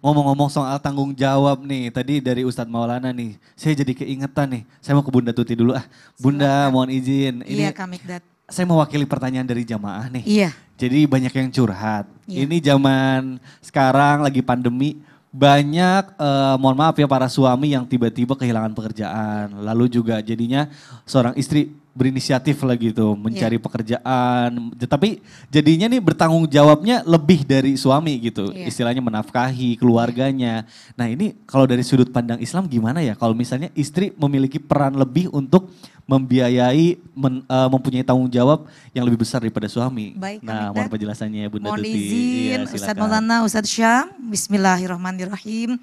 ngomong-ngomong soal tanggung jawab nih, tadi dari Ustadz Maulana nih, saya jadi keingetan nih. Saya mau ke Bunda Tuti dulu ah. Bunda Silakan. mohon izin. Ini iya Saya mewakili pertanyaan dari jamaah nih. Iya. Jadi banyak yang curhat. Iya. Ini zaman sekarang lagi pandemi, banyak uh, mohon maaf ya para suami yang tiba-tiba kehilangan pekerjaan lalu juga jadinya seorang istri berinisiatif lah gitu, iya. mencari yeah. pekerjaan. Tapi jadinya nih bertanggung jawabnya lebih dari suami gitu, yeah. istilahnya menafkahi keluarganya. Iya. Nah ini kalau dari sudut pandang Islam gimana ya? Kalau misalnya istri memiliki peran lebih untuk membiayai, men, uh, mempunyai tanggung jawab yang lebih besar daripada suami. Baik, nah, mohon penjelasannya Bunda mohon Duti. Mohon izin, iya, Ustaz Maulana, Ustaz Syam, Bismillahirrahmanirrahim.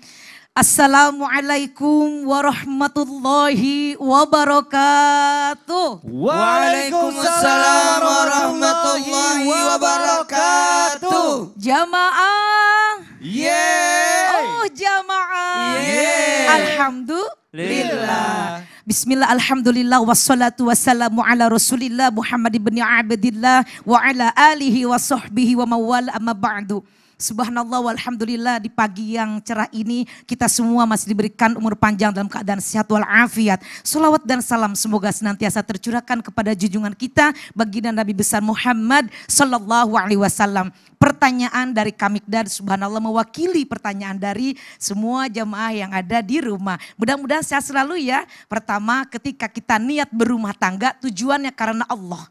Assalamualaikum warahmatullahi wabarakatuh. Waalaikumsalam warahmatullahi wabarakatuh. Jamaah. Yeay. Oh jamaah. Yeay. Alhamdulillah. Bismillah, Alhamdulillah, wassalatu wassalamu ala rasulillah Muhammad ibn Abdillah wa ala alihi wa sahbihi wa mawala amma ba'du. Subhanallah walhamdulillah di pagi yang cerah ini kita semua masih diberikan umur panjang dalam keadaan sehat walafiat. Salawat dan salam semoga senantiasa tercurahkan kepada junjungan kita baginda Nabi besar Muhammad sallallahu alaihi wasallam. Pertanyaan dari dan subhanallah mewakili pertanyaan dari semua jemaah yang ada di rumah. Mudah-mudahan sehat selalu ya. Pertama ketika kita niat berumah tangga tujuannya karena Allah.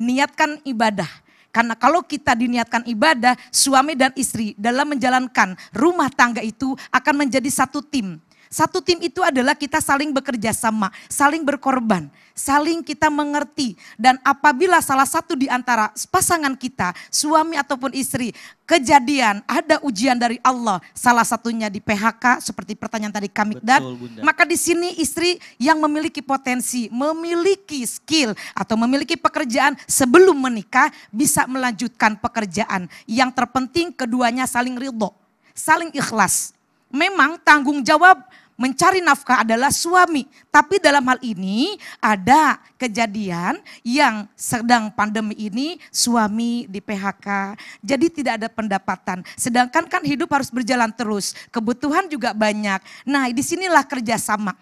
Niatkan ibadah karena kalau kita diniatkan ibadah, suami dan istri dalam menjalankan rumah tangga itu akan menjadi satu tim. Satu tim itu adalah kita saling bekerja sama, saling berkorban, saling kita mengerti. Dan apabila salah satu di antara pasangan kita, suami ataupun istri, kejadian ada ujian dari Allah, salah satunya di PHK seperti pertanyaan tadi kami dan maka di sini istri yang memiliki potensi, memiliki skill atau memiliki pekerjaan sebelum menikah bisa melanjutkan pekerjaan. Yang terpenting keduanya saling ridho, saling ikhlas. Memang tanggung jawab mencari nafkah adalah suami. Tapi dalam hal ini ada kejadian yang sedang pandemi ini suami di PHK. Jadi tidak ada pendapatan. Sedangkan kan hidup harus berjalan terus. Kebutuhan juga banyak. Nah disinilah kerjasama.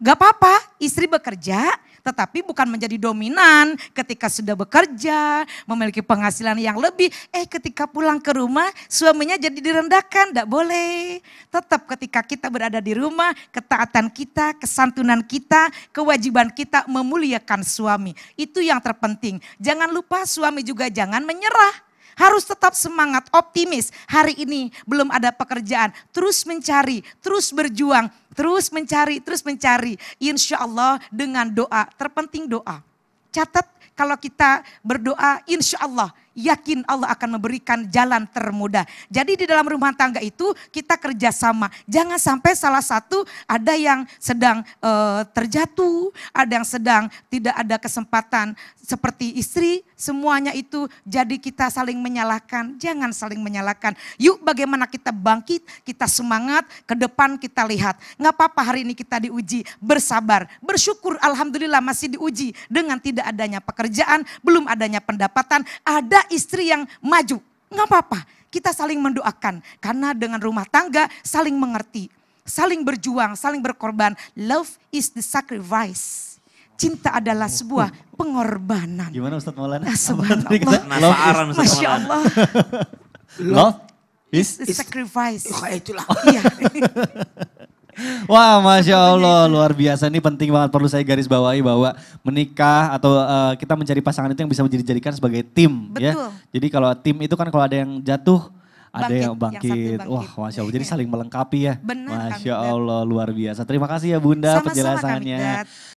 Gak apa-apa istri bekerja, tetapi bukan menjadi dominan ketika sudah bekerja, memiliki penghasilan yang lebih. Eh ketika pulang ke rumah suaminya jadi direndahkan, tidak boleh. Tetap ketika kita berada di rumah, ketaatan kita, kesantunan kita, kewajiban kita memuliakan suami. Itu yang terpenting. Jangan lupa suami juga jangan menyerah harus tetap semangat, optimis. Hari ini belum ada pekerjaan. Terus mencari, terus berjuang, terus mencari, terus mencari. Insya Allah dengan doa, terpenting doa. Catat kalau kita berdoa insya Allah yakin Allah akan memberikan jalan termudah. Jadi di dalam rumah tangga itu kita kerjasama. Jangan sampai salah satu ada yang sedang e, terjatuh, ada yang sedang tidak ada kesempatan seperti istri. Semuanya itu jadi kita saling menyalahkan. Jangan saling menyalahkan. Yuk bagaimana kita bangkit, kita semangat, ke depan kita lihat. Nggak apa-apa hari ini kita diuji, bersabar, bersyukur. Alhamdulillah masih diuji dengan tidak adanya pekerjaan, belum adanya pendapatan, ada ada istri yang maju, nggak apa-apa. Kita saling mendoakan karena dengan rumah tangga saling mengerti, saling berjuang, saling berkorban. Love is the sacrifice. Cinta adalah sebuah pengorbanan. Gimana Ustaz Maulana? Nah, subhanallah. Penasaran Ustaz Masya Allah. Love is, is sacrifice. Oh, itulah. Iya. Wah, masya Allah, luar biasa. Ini penting banget perlu saya garis bawahi bahwa menikah atau uh, kita mencari pasangan itu yang bisa dijadikan sebagai tim, ya. Betul. ya. Jadi kalau tim itu kan kalau ada yang jatuh ada bangkit, yang bangkit. Yang bangkit. Wah, masya Allah. Jadi iya. saling melengkapi ya. Benar, Masya Allah, luar biasa. Terima kasih ya Bunda Sama-sama penjelasannya.